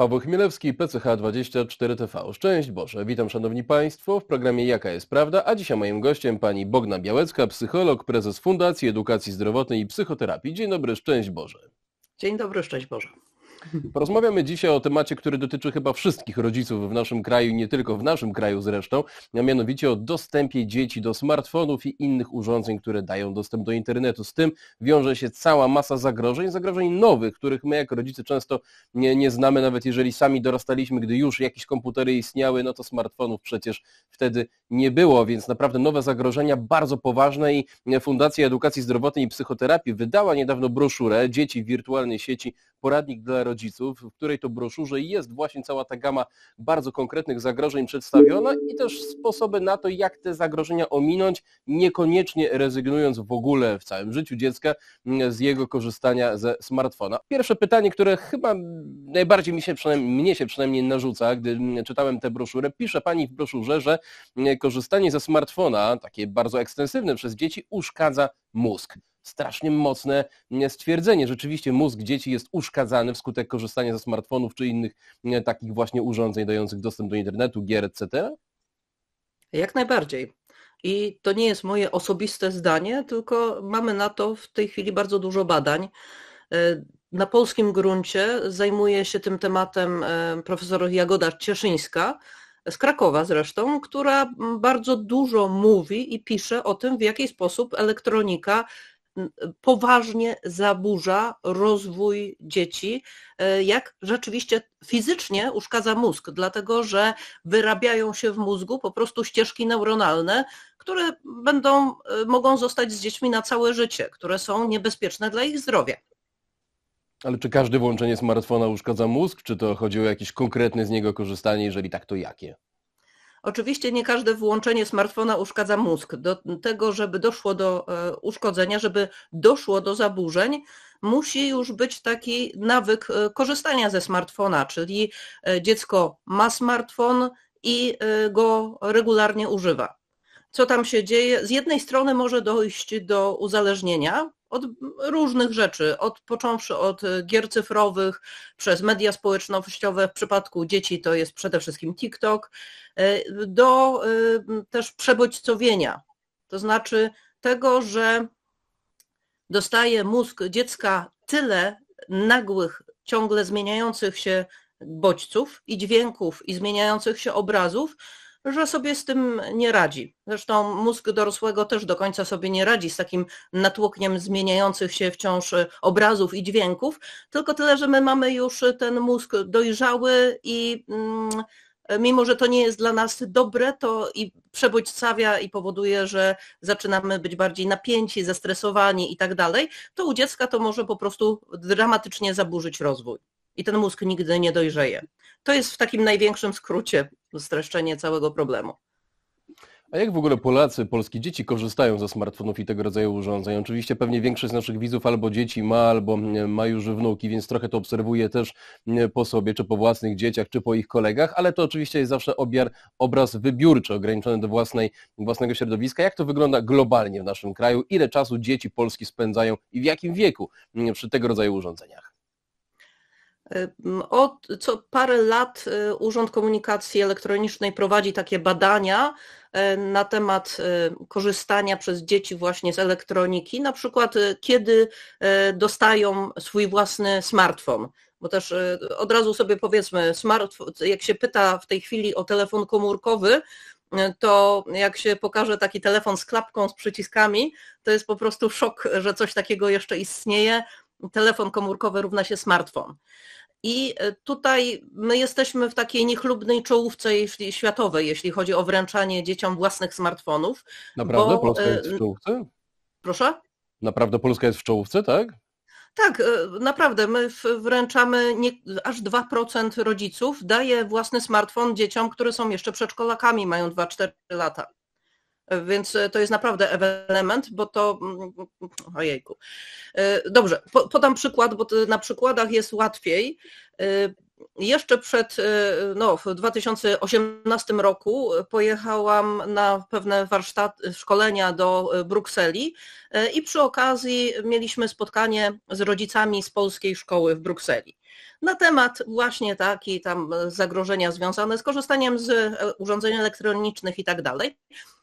Paweł Chmielewski, PCH24TV. Szczęść Boże, witam Szanowni Państwo w programie Jaka jest Prawda, a dzisiaj moim gościem pani Bogna Białecka, psycholog, prezes Fundacji Edukacji Zdrowotnej i Psychoterapii. Dzień dobry, szczęść Boże. Dzień dobry, szczęść Boże. Porozmawiamy dzisiaj o temacie, który dotyczy chyba wszystkich rodziców w naszym kraju i nie tylko w naszym kraju zresztą, a mianowicie o dostępie dzieci do smartfonów i innych urządzeń, które dają dostęp do internetu. Z tym wiąże się cała masa zagrożeń, zagrożeń nowych, których my jako rodzice często nie, nie znamy, nawet jeżeli sami dorastaliśmy, gdy już jakieś komputery istniały, no to smartfonów przecież wtedy nie było, więc naprawdę nowe zagrożenia bardzo poważne i Fundacja Edukacji Zdrowotnej i Psychoterapii wydała niedawno broszurę Dzieci w wirtualnej sieci poradnik dla rodziców, w której to broszurze jest właśnie cała ta gama bardzo konkretnych zagrożeń przedstawiona i też sposoby na to, jak te zagrożenia ominąć, niekoniecznie rezygnując w ogóle w całym życiu dziecka mm, z jego korzystania ze smartfona. Pierwsze pytanie, które chyba najbardziej mi się przynajmniej, mnie się przynajmniej narzuca, gdy mm, czytałem tę broszurę, pisze pani w broszurze, że mm, korzystanie ze smartfona, takie bardzo ekstensywne przez dzieci, uszkadza mózg strasznie mocne mm, stwierdzenie. Rzeczywiście mózg dzieci jest uszkadzany wskutek korzystania ze smartfonów czy innych mm, takich właśnie urządzeń dających dostęp do internetu, gier, etc. Jak najbardziej. I to nie jest moje osobiste zdanie, tylko mamy na to w tej chwili bardzo dużo badań. E, na polskim gruncie zajmuje się tym tematem e, profesor Jagoda Cieszyńska, z Krakowa zresztą, która bardzo dużo mówi i pisze o tym, w jaki sposób elektronika poważnie zaburza rozwój dzieci, e, jak rzeczywiście fizycznie uszkadza mózg, dlatego że wyrabiają się w mózgu po prostu ścieżki neuronalne, które będą, e, mogą zostać z dziećmi na całe życie, które są niebezpieczne dla ich zdrowia. Ale czy każde włączenie smartfona uszkadza mózg? Czy to chodzi o jakieś konkretne z niego korzystanie? Jeżeli tak, to jakie? Oczywiście nie każde włączenie smartfona uszkadza mózg. Do tego, żeby doszło do e, uszkodzenia, żeby doszło do zaburzeń, musi już być taki nawyk e, korzystania ze smartfona, czyli e, dziecko ma smartfon i go regularnie używa. Co tam się dzieje? Z jednej strony może dojść do uzależnienia, od różnych rzeczy, od, począwszy od e, gier cyfrowych, przez media społecznościowe, w przypadku dzieci to jest przede wszystkim TikTok, e, do e, też przebodźcowienia, to znaczy tego, że dostaje mózg dziecka tyle nagłych, ciągle zmieniających się bodźców i dźwięków i zmieniających się obrazów, że sobie z tym nie radzi. Zresztą mózg dorosłego też do końca sobie nie radzi z takim natłokniem zmieniających się wciąż y, obrazów i dźwięków, tylko tyle, że my mamy już y, ten mózg dojrzały i mm, mimo, że to nie jest dla nas dobre, to i przebodźcawia i powoduje, że zaczynamy być bardziej napięci, zestresowani i tak dalej, to u dziecka to może po prostu dramatycznie zaburzyć rozwój i ten mózg nigdy nie dojrzeje. To jest w takim największym skrócie streszczenie całego problemu. A jak w ogóle Polacy, polskie dzieci korzystają ze smartfonów i tego rodzaju urządzeń? Oczywiście pewnie większość z naszych widzów albo dzieci ma, albo e, ma już wnuki, więc trochę to obserwuję też e, po sobie, czy po własnych dzieciach, czy po ich kolegach, ale to oczywiście jest zawsze obiar, obraz wybiórczy, ograniczony do własnej, własnego środowiska. Jak to wygląda globalnie w naszym kraju? Ile czasu dzieci Polski spędzają i w jakim wieku e, przy tego rodzaju urządzeniach? Od co parę lat y, Urząd Komunikacji Elektronicznej prowadzi takie badania y, na temat y, korzystania przez dzieci właśnie z elektroniki, na przykład kiedy dostają swój własny smartfon. Bo też od razu sobie powiedzmy, smartfon, jak się pyta w tej chwili o telefon komórkowy, to jak się pokaże taki telefon z klapką, z przyciskami, to jest po prostu szok, że coś takiego jeszcze istnieje. Telefon komórkowy równa się smartfon. I e, tutaj my jesteśmy w takiej niechlubnej czołówce światowej, jeśli chodzi o wręczanie dzieciom własnych smartfonów. Naprawdę bo... Polska e, jest w czołówce? Proszę? Naprawdę Polska jest w czołówce, tak? Tak, e, naprawdę. My wręczamy nie, aż 2% rodziców daje własny smartfon dzieciom, które są jeszcze przedszkolakami, mają 2-4 lata. Więc e, to jest naprawdę element, bo to. Mm, mm, ojejku. E, dobrze, podam przykład, bo na przykładach jest łatwiej. E, jeszcze przed, no, w 2018 roku pojechałam na pewne warsztaty, szkolenia do Brukseli i przy okazji mieliśmy spotkanie z rodzicami z polskiej szkoły w Brukseli na temat właśnie taki tam zagrożenia związane z korzystaniem z urządzeń elektronicznych i tak dalej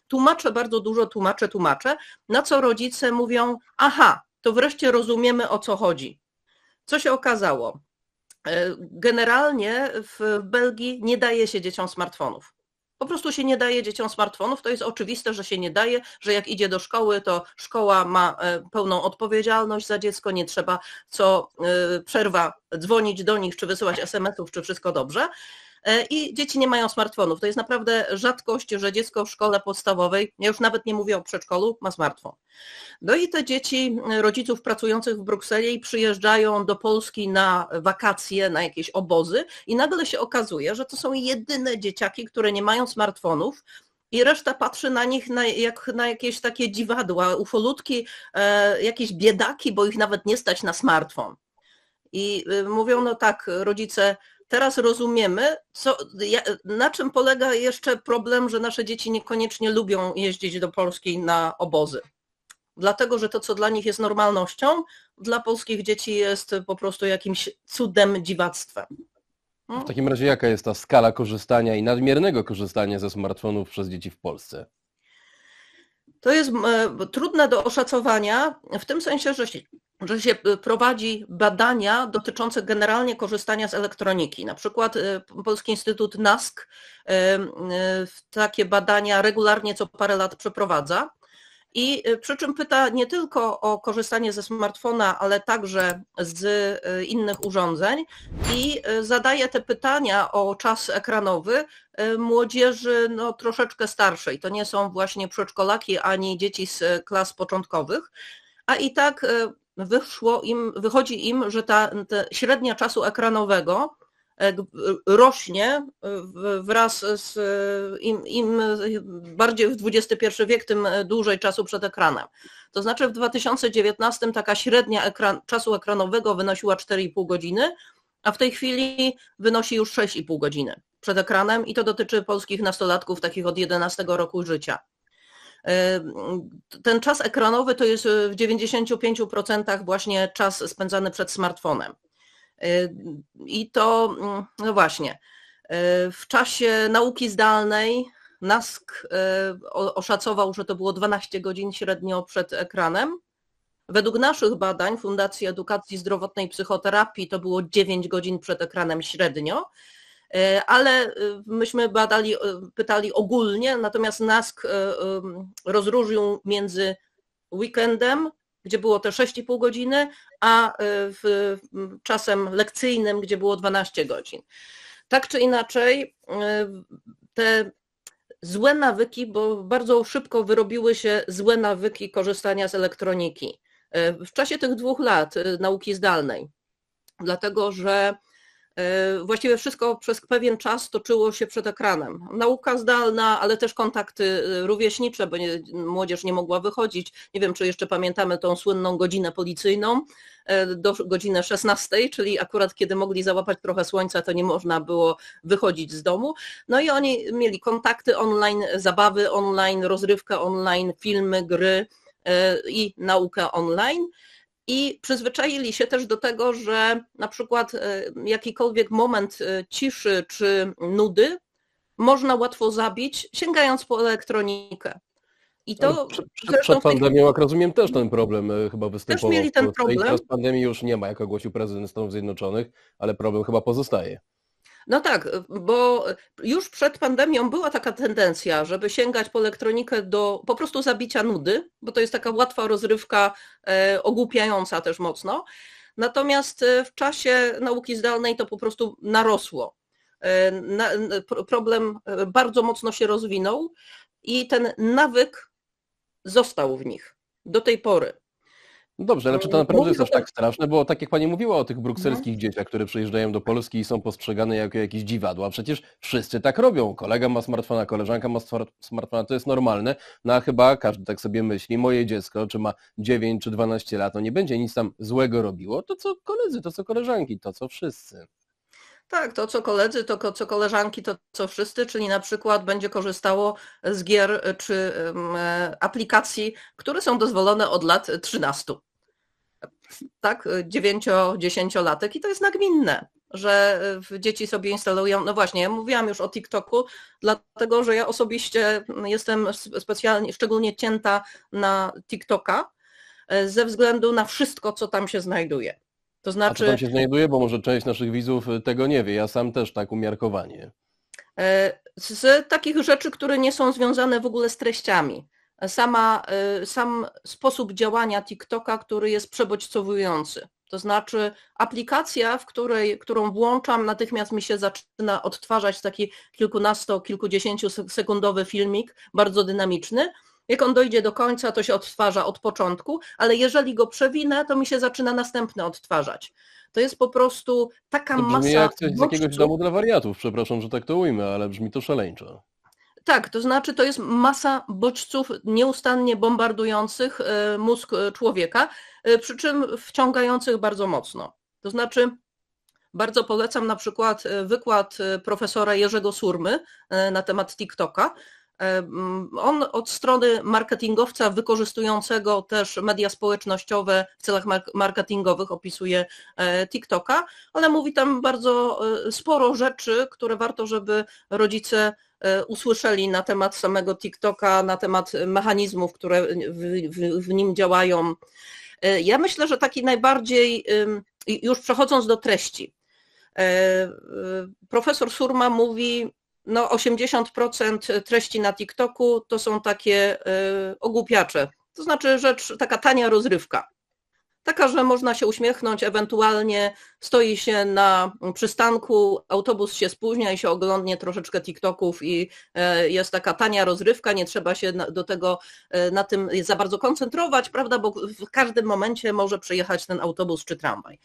tłumaczę bardzo dużo, tłumaczę, tłumaczę, na co rodzice mówią, aha, to wreszcie rozumiemy o co chodzi. Co się okazało? E, generalnie w Belgii nie daje się dzieciom smartfonów. Po prostu się nie daje dzieciom smartfonów, to jest oczywiste, że się nie daje, że jak idzie do szkoły, to szkoła ma e, pełną odpowiedzialność za dziecko, nie trzeba co e, przerwa dzwonić do nich, czy wysyłać SMS-ów, czy wszystko dobrze. E, i dzieci nie mają smartfonów. To jest naprawdę rzadkość, że dziecko w szkole podstawowej, ja już nawet nie mówię o przedszkolu, ma smartfon. No i te dzieci rodziców pracujących w Brukseli przyjeżdżają do Polski na wakacje, na jakieś obozy i nagle się okazuje, że to są jedyne dzieciaki, które nie mają smartfonów, i reszta patrzy na nich na, jak na jakieś takie dziwadła, ufolutki, e, jakieś biedaki, bo ich nawet nie stać na smartfon. I y, mówią, no tak, rodzice, teraz rozumiemy, co, na czym polega jeszcze problem, że nasze dzieci niekoniecznie lubią jeździć do Polski na obozy. Dlatego, że to, co dla nich jest normalnością, dla polskich dzieci jest po prostu jakimś cudem, dziwactwem. No. W takim razie jaka jest ta skala korzystania i nadmiernego korzystania ze smartfonów przez dzieci w Polsce? To jest e, trudne do oszacowania w tym sensie, że że się y, prowadzi badania dotyczące generalnie korzystania z elektroniki. Na przykład y, Polski Instytut NASK y, takie badania regularnie co parę lat przeprowadza. I przy czym pyta nie tylko o korzystanie ze smartfona, ale także z innych urządzeń i zadaje te pytania o czas ekranowy młodzieży no, troszeczkę starszej. To nie są właśnie przedszkolaki ani dzieci z klas początkowych. A i tak wyszło im, wychodzi im, że ta, średnia czasu ekranowego e, rośnie e, wraz z im, im bardziej w XXI wiek, tym dłużej czasu przed ekranem. To znaczy w 2019 taka średnia ekran, czasu ekranowego wynosiła 4,5 godziny, a w tej chwili wynosi już 6,5 godziny przed ekranem i to dotyczy polskich nastolatków takich od 11 roku życia. Y, ten czas ekranowy to jest y, w 95% właśnie czas spędzany przed smartfonem. Y, I to, mm, no właśnie, w czasie nauki zdalnej NASK oszacował, że to było 12 godzin średnio przed ekranem. Według naszych badań Fundacji Edukacji Zdrowotnej i Psychoterapii to było 9 godzin przed ekranem średnio, E, ale y, myśmy badali, y, pytali ogólnie, natomiast NASK y, rozróżnił między weekendem, gdzie było te 6,5 godziny, a w, czasem lekcyjnym, gdzie było 12 godzin. Tak czy inaczej, te złe nawyki, bo bardzo szybko wyrobiły się złe nawyki korzystania z elektroniki w czasie tych dwóch lat nauki zdalnej, dlatego że E, właściwie wszystko przez pewien czas toczyło się przed ekranem. Nauka zdalna, ale też kontakty e, rówieśnicze, bo nie, młodzież nie mogła wychodzić. Nie wiem, czy jeszcze pamiętamy tą słynną godzinę policyjną e, do godziny 16, czyli akurat kiedy mogli załapać trochę słońca, to nie można było wychodzić z domu. No i oni mieli kontakty online, zabawy online, rozrywkę online, filmy, gry i naukę online i przyzwyczaili się też do tego, że na przykład e, jakikolwiek moment e, ciszy czy nudy można łatwo zabić, sięgając po elektronikę. I to przed, przed pandemią, jak rozumiem, też ten problem e, chyba występował. Też mieli ten no problem. teraz pandemii już nie ma, jak ogłosił prezydent Stanów Zjednoczonych, ale problem chyba pozostaje. No tak, bo już przed pandemią była taka tendencja, żeby sięgać po elektronikę do po prostu zabicia nudy, bo to jest taka łatwa rozrywka, e, ogłupiająca też mocno. Natomiast e, w czasie nauki zdalnej to po prostu narosło. E, problem bardzo mocno się rozwinął i ten nawyk został w nich do tej pory. No dobrze, ale czy to e, naprawdę jest aż tak straszne? Bo tak jak Pani mówiła o tych brukselskich no. dzieciach, które przyjeżdżają do Polski i są postrzegane jako jakieś dziwadła, przecież wszyscy tak robią. Kolega ma smartfona, koleżanka ma smartfona, to jest normalne, no a chyba każdy tak sobie myśli, moje dziecko, czy ma 9 czy 12 lat, no nie będzie nic tam złego robiło, to co koledzy, to co koleżanki, to co wszyscy. Tak, to co koledzy, to co koleżanki, to co wszyscy, czyli na przykład będzie korzystało z gier y, czy e, aplikacji, które są dozwolone od lat 13. Tak, 9-10-latek y, i to jest nagminne że y, dzieci sobie instalują, no właśnie, ja mówiłam już o TikToku, dlatego że ja osobiście mm, jestem specjalnie, szczególnie cięta na TikToka e, ze względu na wszystko, co tam się znajduje. To znaczy... A co tam znaczy- się znajduje, bo może część naszych widzów y, tego nie wie. Ja sam też tak umiarkowanie. E, z takich rzeczy, które nie są związane w ogóle z treściami. Sama, e, sam sposób działania TikToka, który jest przebodźcowujący. To znaczy aplikacja, w której, którą włączam, natychmiast mi się zaczyna odtwarzać taki kilkunasto, kilkudziesięciosekundowy filmik, bardzo dynamiczny, jak on dojdzie do końca, to się odtwarza od początku, ale jeżeli go przewinę, to mi się zaczyna następny odtwarzać. To jest po prostu taka to masa... jak coś z jakiegoś domu dla wariatów, przepraszam, że tak to ujmę, ale brzmi to szaleńczo. Tak, to znaczy to jest masa bodźców nieustannie bombardujących e, mózg e, człowieka, e, przy czym wciągających bardzo mocno. To znaczy bardzo polecam na przykład wykład profesora Jerzego Surmy na temat TikToka, on od strony marketingowca wykorzystującego też media społecznościowe w celach marketingowych opisuje e, TikToka, ale mówi tam bardzo e, sporo rzeczy, które warto, żeby rodzice e, usłyszeli na temat samego TikToka, na temat mechanizmów, które w, w, w nim działają. Ja myślę, że taki najbardziej, już przechodząc do treści, profesor Surma mówi, no 80% treści na TikToku to są takie y, ogłupiacze. To znaczy rzecz, taka tania rozrywka. Taka, że można się uśmiechnąć, ewentualnie stoi się na przystanku, autobus się spóźnia i się oglądnie troszeczkę TikToków i e, jest taka tania rozrywka, nie trzeba się do tego e, na tym za bardzo koncentrować, prawda, bo w każdym momencie może przyjechać ten autobus czy tramwaj.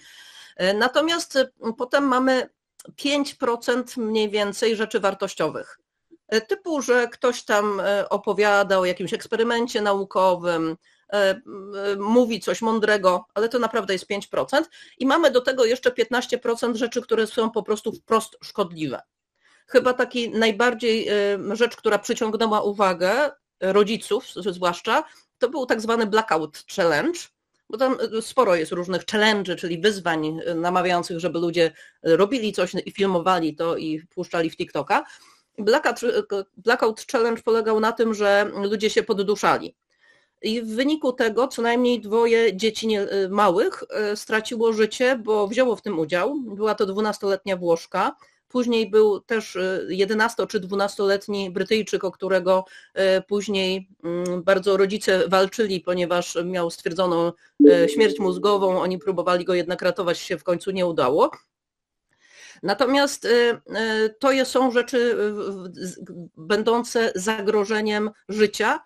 E, natomiast y, potem mamy 5% mniej więcej rzeczy wartościowych. E, typu, że ktoś tam e, opowiada o jakimś eksperymencie naukowym, e, mówi coś mądrego, ale to naprawdę jest 5%. I mamy do tego jeszcze 15% rzeczy, które są po prostu wprost szkodliwe. Chyba taki najbardziej rzecz, która przyciągnęła uwagę rodziców zwłaszcza, to był tak zwany blackout challenge, bo tam y, sporo jest różnych challenge, czyli wyzwań y, namawiających, żeby ludzie y, robili coś i filmowali to i puszczali w TikToka. Blackout, Blackout Challenge polegał na tym, że ludzie się podduszali. I w wyniku tego co najmniej dwoje dzieci nie, małych straciło życie, bo wzięło w tym udział. Była to dwunastoletnia Włoszka, Później był też 11 y, czy 12-letni Brytyjczyk, o którego y, później mm, bardzo rodzice walczyli, ponieważ miał stwierdzoną y, śmierć mózgową. Oni próbowali go jednak ratować, się w końcu nie udało. Natomiast to są rzeczy będące zagrożeniem życia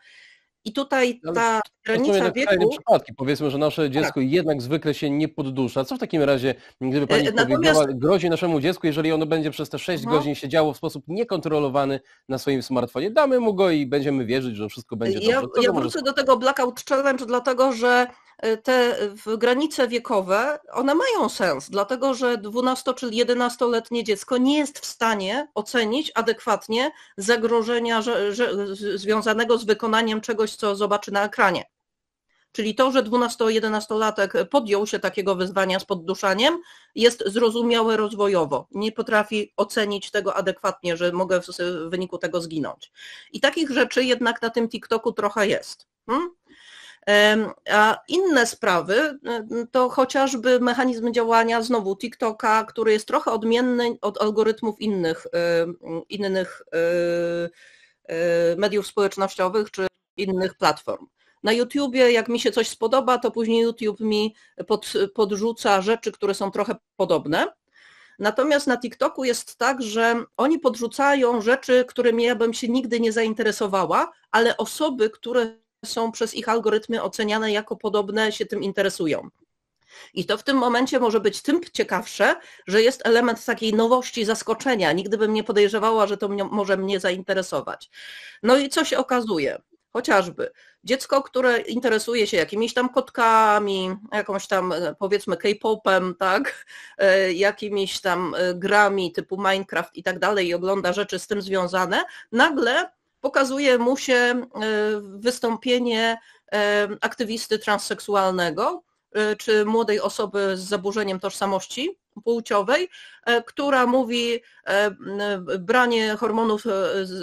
i tutaj no, ta granica wieku... przypadki. Powiedzmy, że nasze dziecko tak. jednak zwykle się nie poddusza. Co w takim razie, gdyby Pani e, e, Natomiast... powiedziała, grozi naszemu dziecku, jeżeli ono będzie przez te 6 Aha. Mhm. godzin siedziało w sposób niekontrolowany na swoim smartfonie? Damy mu go i będziemy wierzyć, że wszystko będzie dobrze. Ja, ja wrócę do tego Blackout Challenge, dlatego że Y, te y, granice wiekowe, one mają sens, dlatego że 12 czy 11-letnie dziecko nie jest w stanie ocenić adekwatnie zagrożenia że, że, związanego z wykonaniem czegoś, co zobaczy na ekranie. Czyli to, że 12-11-latek podjął się takiego wyzwania z podduszaniem, jest zrozumiałe rozwojowo. Nie potrafi ocenić tego adekwatnie, że mogę w wyniku tego zginąć. I takich rzeczy jednak na tym TikToku trochę jest. Hmm? A inne sprawy y, to chociażby mechanizm działania znowu TikToka, który jest trochę odmienny od algorytmów innych, y, innych y, mediów społecznościowych czy innych platform. Na YouTubie, jak mi się coś spodoba, to później YouTube mi pod, podrzuca rzeczy, które są trochę podobne. Natomiast na TikToku jest tak, że oni podrzucają rzeczy, którymi ja bym się nigdy nie zainteresowała, ale osoby, które są przez ich algorytmy oceniane jako podobne, się tym interesują. I to w tym momencie może być tym ciekawsze, że jest element takiej nowości, zaskoczenia. Nigdy bym nie podejrzewała, że to mnie, może mnie zainteresować. No i co się okazuje? Chociażby dziecko, które interesuje się jakimiś tam kotkami, jakąś tam e, powiedzmy K-popem, tak, e, jakimiś tam e, grami typu Minecraft i tak dalej i ogląda rzeczy z tym związane, nagle pokazuje mu się e, wystąpienie e, aktywisty transseksualnego e, czy młodej osoby z zaburzeniem tożsamości płciowej, która mówi branie hormonów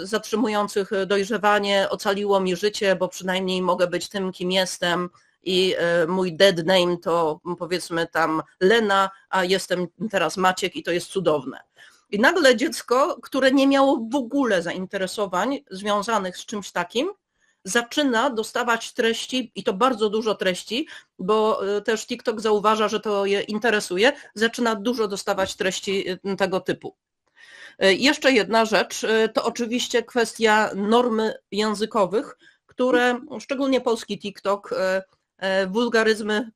zatrzymujących dojrzewanie ocaliło mi życie, bo przynajmniej mogę być tym, kim jestem i mój dead name to powiedzmy tam Lena, a jestem teraz Maciek i to jest cudowne. I nagle dziecko, które nie miało w ogóle zainteresowań związanych z czymś takim, zaczyna dostawać treści i to bardzo dużo treści, bo e, też TikTok zauważa, że to je interesuje, zaczyna dużo dostawać treści e, tego typu. E, jeszcze jedna rzecz to oczywiście kwestia normy językowych, które szczególnie polski TikTok, wulgaryzmy,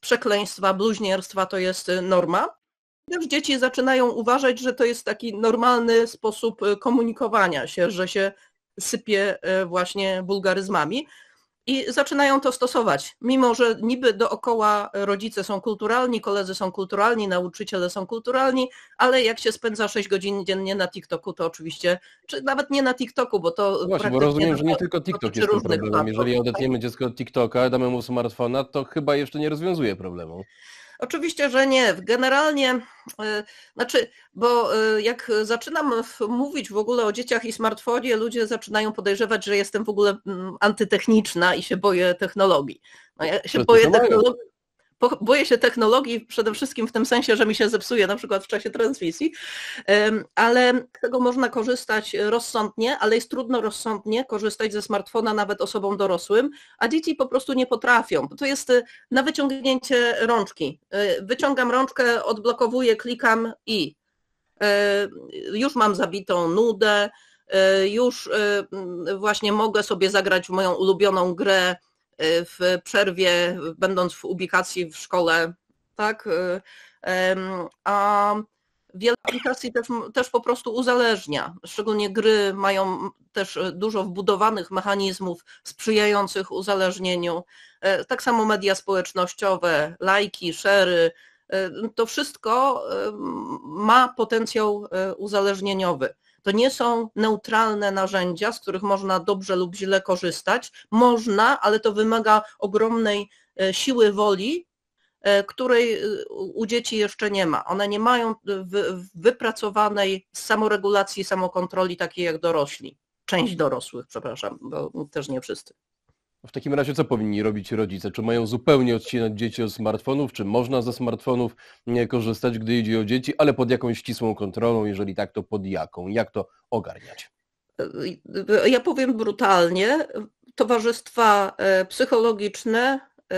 przekleństwa, bluźnierstwa to jest norma. Też dzieci zaczynają uważać, że to jest taki normalny sposób e, komunikowania się, że się sypie e, właśnie bulgaryzmami i zaczynają to stosować. Mimo, że niby dookoła rodzice są kulturalni, koledzy są kulturalni, nauczyciele są kulturalni, ale jak się spędza 6 godzin dziennie na TikToku, to oczywiście, czy nawet nie na TikToku, bo to no Właśnie, bo rozumiem, że nie tylko TikTok jest tym problemem. Jeżeli odetniemy dziecko od TikToka, damy mu smartfona, to chyba jeszcze nie rozwiązuje problemu. Oczywiście, że nie. Generalnie, y, znaczy, bo y, jak zaczynam mówić w ogóle o dzieciach i smartfonie, ludzie zaczynają podejrzewać, że jestem w ogóle mm, antytechniczna i się boję technologii. No ja się boję technologii boję się technologii przede wszystkim w tym sensie, że mi się zepsuje na przykład w czasie transmisji, ale tego można korzystać rozsądnie, ale jest trudno rozsądnie korzystać ze smartfona nawet osobom dorosłym, a dzieci po prostu nie potrafią. To jest y, na wyciągnięcie rączki. Y, wyciągam rączkę, odblokowuję, klikam i y, już mam zabitą nudę, już właśnie mogę sobie zagrać w moją ulubioną grę w przerwie, będąc w ubikacji w szkole, tak? Y, a wiele aplikacji też, też po prostu uzależnia. Szczególnie gry mają też dużo wbudowanych mechanizmów sprzyjających uzależnieniu. E, tak samo media społecznościowe, lajki, szery, y, to wszystko y, ma potencjał uzależnieniowy. To nie są neutralne narzędzia, z których można dobrze lub źle korzystać. Można, ale to wymaga ogromnej e, siły woli, e, której e, u dzieci jeszcze nie ma. One nie mają wypracowanej samoregulacji, samokontroli takiej jak dorośli. Część dorosłych, przepraszam, bo też nie wszyscy. W takim razie co powinni robić rodzice? Czy mają zupełnie odcinać dzieci od smartfonów? Czy można ze smartfonów korzystać, gdy idzie o dzieci, ale pod jakąś ścisłą kontrolą? Jeżeli tak, to pod jaką? Jak to ogarniać? Ja powiem brutalnie, towarzystwa e, psychologiczne, e,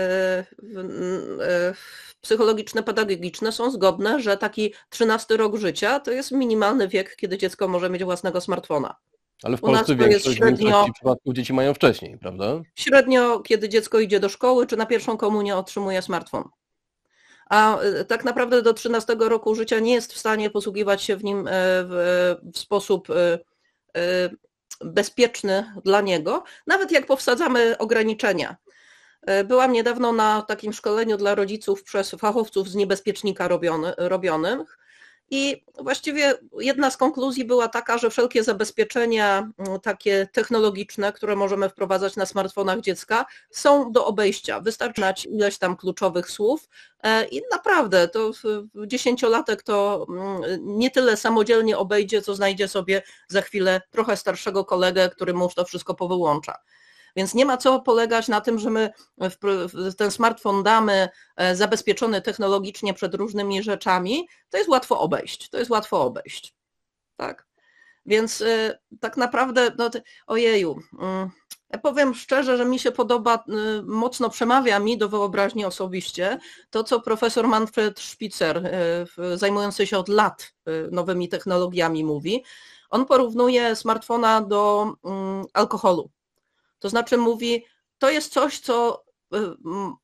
e, psychologiczne, pedagogiczne są zgodne, że taki 13 rok życia to jest minimalny wiek, kiedy dziecko może mieć własnego smartfona. Ale w U Polsce większość, średnio... przypadków dzieci mają wcześniej, prawda? Średnio, kiedy dziecko idzie do szkoły czy na pierwszą komunię otrzymuje smartfon. A e, tak naprawdę do 13 roku życia nie jest w stanie posługiwać się w nim e, w, w sposób e, bezpieczny dla niego, nawet jak powsadzamy ograniczenia. Byłam niedawno na takim szkoleniu dla rodziców przez fachowców z niebezpiecznika robionych i właściwie jedna z konkluzji była taka, że wszelkie zabezpieczenia mm, takie technologiczne, które możemy wprowadzać na smartfonach dziecka, są do obejścia. Wystarczy ileś tam kluczowych słów e, i naprawdę to dziesięciolatek to mm, nie tyle samodzielnie obejdzie, co znajdzie sobie za chwilę trochę starszego kolegę, który mu już to wszystko powyłącza. Więc nie ma co polegać na tym, że my ten smartfon damy e, zabezpieczony technologicznie przed różnymi rzeczami. To jest łatwo obejść. To jest łatwo obejść. Tak. Więc e, tak naprawdę, no, ojeju, mm, ja powiem szczerze, że mi się podoba, e, mocno przemawia mi do wyobraźni osobiście to, co profesor Manfred Spitzer, zajmujący się od lat nowymi technologiami, mówi. On porównuje smartfona do mm, alkoholu. To znaczy mówi, to jest coś, co y,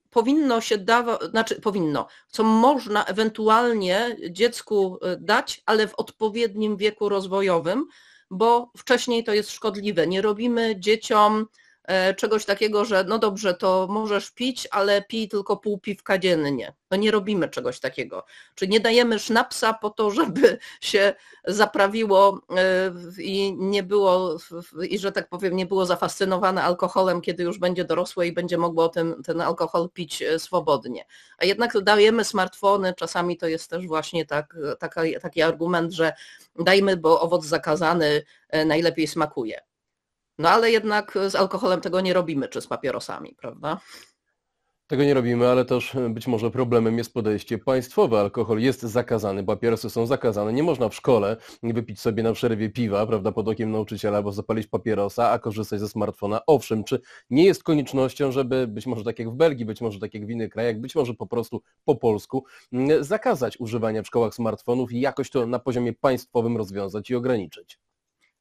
powinno się dawać, znaczy powinno, co można ewentualnie dziecku y, dać, ale w odpowiednim wieku rozwojowym, bo wcześniej to jest szkodliwe. Nie robimy dzieciom E, czegoś takiego, że no dobrze, to możesz pić, ale pij tylko pół piwka dziennie. No nie robimy czegoś takiego. Czy nie dajemy sznapsa po to, żeby się zaprawiło e, i nie było, i że tak powiem, nie było zafascynowane alkoholem, kiedy już będzie dorosłe i będzie mogło ten, ten alkohol pić e, swobodnie. A jednak dajemy smartfony, czasami to jest też właśnie tak, taka, taki argument, że dajmy, bo owoc zakazany najlepiej smakuje. No ale jednak z alkoholem tego nie robimy, czy z papierosami, prawda? Tego nie robimy, ale też być może problemem jest podejście państwowe. Alkohol jest zakazany, papierosy są zakazane. Nie można w szkole wypić sobie na przerwie piwa, prawda, pod okiem nauczyciela, albo zapalić papierosa, a korzystać ze smartfona. Owszem, czy nie jest koniecznością, żeby być może tak jak w Belgii, być może tak jak w innych krajach, być może po prostu po polsku mm, zakazać używania w szkołach smartfonów i jakoś to na poziomie państwowym rozwiązać i ograniczyć?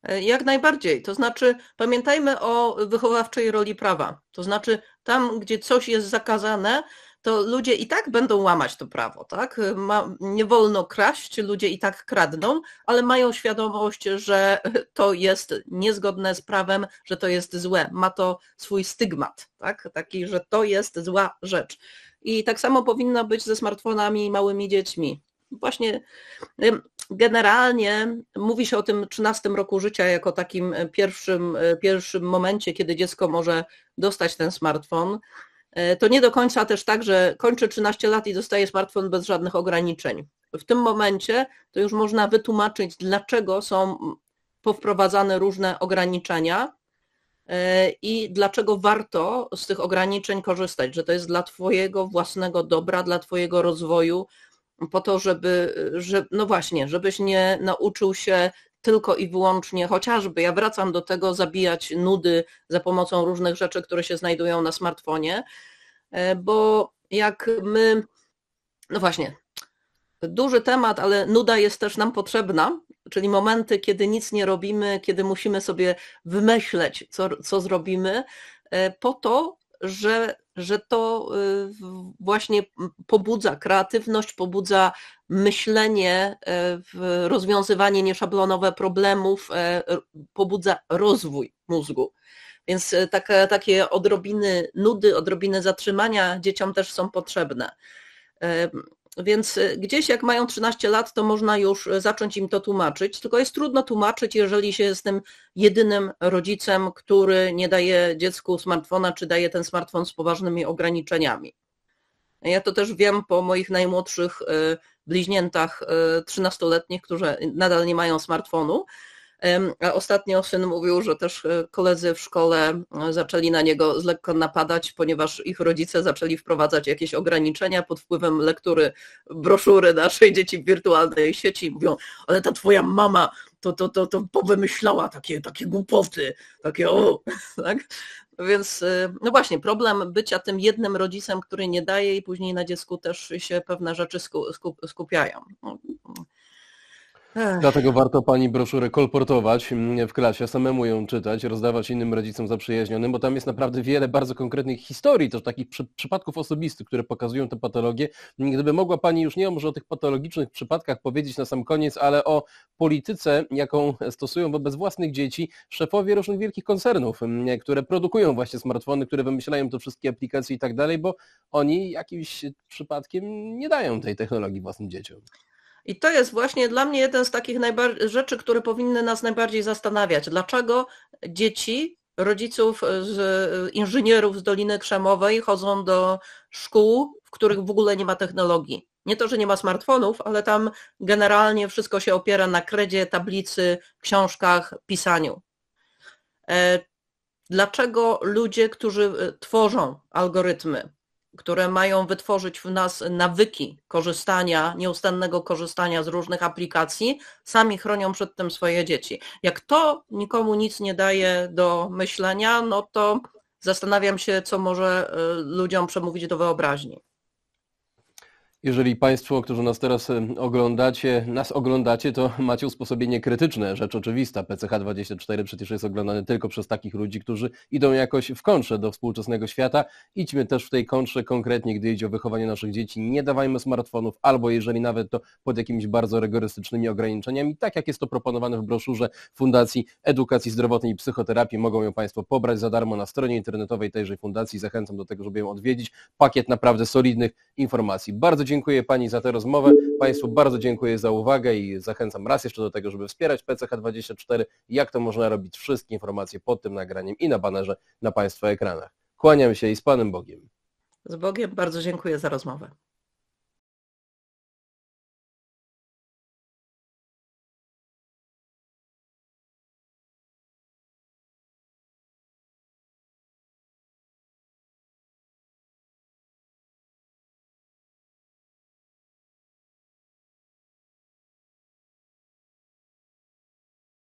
E, jak najbardziej. To znaczy, pamiętajmy o wychowawczej roli prawa. To znaczy, tam, gdzie coś jest zakazane, to ludzie i tak będą łamać to prawo, tak? Ma, nie wolno kraść, ludzie i tak kradną, ale mają świadomość, że to jest niezgodne z prawem, że to jest złe. Ma to swój stygmat, tak? Taki, że to jest zła rzecz. I tak samo powinno być ze smartfonami i małymi dziećmi właśnie generalnie mówi się o tym 13 roku życia jako takim e, pierwszym, e, pierwszym momencie, kiedy dziecko może dostać ten smartfon. E, to nie do końca też tak, że kończy 13 lat i dostaje smartfon bez żadnych ograniczeń. W tym momencie to już można wytłumaczyć, dlaczego są powprowadzane różne ograniczenia i dlaczego warto z tych ograniczeń korzystać, że to jest dla Twojego własnego dobra, dla Twojego rozwoju, po to, żeby, no właśnie, żebyś nie nauczył się tylko i wyłącznie, chociażby ja wracam do tego, zabijać nudy za pomocą różnych rzeczy, które się znajdują na smartfonie, e, bo jak my, no właśnie, duży temat, ale nuda jest też nam potrzebna, czyli momenty, kiedy nic nie robimy, kiedy musimy sobie wymyśleć, co, co zrobimy, e, po to, że że to y, właśnie pobudza kreatywność, pobudza myślenie, y, rozwiązywanie nieszablonowe problemów, y, pobudza rozwój mózgu. Więc takie odrobiny nudy, odrobiny zatrzymania dzieciom też są potrzebne. Więc y, gdzieś jak mają 13 lat, to można już y, zacząć im to tłumaczyć, tylko jest trudno tłumaczyć, jeżeli się jest tym jedynym rodzicem, który nie daje dziecku smartfona, czy daje ten smartfon z poważnymi ograniczeniami. Ja to też wiem po moich najmłodszych y, bliźniętach 13-letnich, którzy nadal nie mają smartfonu, a ostatnio syn mówił, że też e, koledzy w szkole e, zaczęli na niego z lekko napadać, ponieważ ich rodzice zaczęli wprowadzać jakieś ograniczenia pod wpływem lektury broszury naszej dzieci w wirtualnej sieci. Mówią, ale ta twoja mama to, to, to, to powymyślała takie, takie głupoty, takie o, tak? Więc e, no właśnie, problem bycia tym jednym rodzicem, który nie daje i później na dziecku też się pewne rzeczy skupiają. No, Dlatego warto pani broszurę kolportować mm, w klasie, samemu ją czytać, rozdawać innym rodzicom zaprzyjaźnionym, bo tam jest naprawdę wiele bardzo konkretnych historii, też takich przy, przypadków osobistych, które pokazują tę patologię. Mm, Gdyby mogła pani już nie może o tych patologicznych przypadkach powiedzieć na sam koniec, ale o polityce, jaką stosują wobec własnych dzieci szefowie różnych wielkich koncernów, mm, które produkują właśnie smartfony, które wymyślają to wszystkie aplikacje i tak dalej, bo oni jakimś przypadkiem nie dają tej technologii własnym dzieciom. I to jest właśnie dla mnie jeden z takich rzeczy, które powinny nas najbardziej zastanawiać. Dlaczego dzieci rodziców z inżynierów z Doliny Krzemowej chodzą do szkół, w których w ogóle nie ma technologii? Nie to, że nie ma smartfonów, ale tam generalnie wszystko się opiera na kredzie, tablicy, książkach, pisaniu. E, dlaczego ludzie, którzy e, tworzą algorytmy, które mają wytworzyć w nas nawyki korzystania, nieustannego korzystania z różnych aplikacji, sami chronią przed tym swoje dzieci. Jak to nikomu nic nie daje do myślenia, no to zastanawiam się, co może y, ludziom przemówić do wyobraźni. Jeżeli Państwo, którzy nas teraz oglądacie, nas oglądacie, to macie usposobienie krytyczne, rzecz oczywista. PCH24 przecież jest oglądany tylko przez takich ludzi, którzy idą jakoś w kontrze do współczesnego świata. Idźmy też w tej kontrze konkretnie, gdy idzie o wychowanie naszych dzieci. Nie dawajmy smartfonów, albo jeżeli nawet to pod jakimiś bardzo rygorystycznymi ograniczeniami, tak jak jest to proponowane w broszurze Fundacji Edukacji Zdrowotnej i Psychoterapii. Mogą ją Państwo pobrać za darmo na stronie internetowej tejże fundacji. Zachęcam do tego, żeby ją odwiedzić. Pakiet naprawdę solidnych informacji. Bardzo dziękuję Pani za tę rozmowę. Państwu bardzo dziękuję za uwagę i zachęcam raz jeszcze do tego, żeby wspierać PCH24. Jak to można robić? Wszystkie informacje pod tym nagraniem i na banerze na Państwa ekranach. Kłaniam się i z Panem Bogiem. Z Bogiem bardzo dziękuję za rozmowę.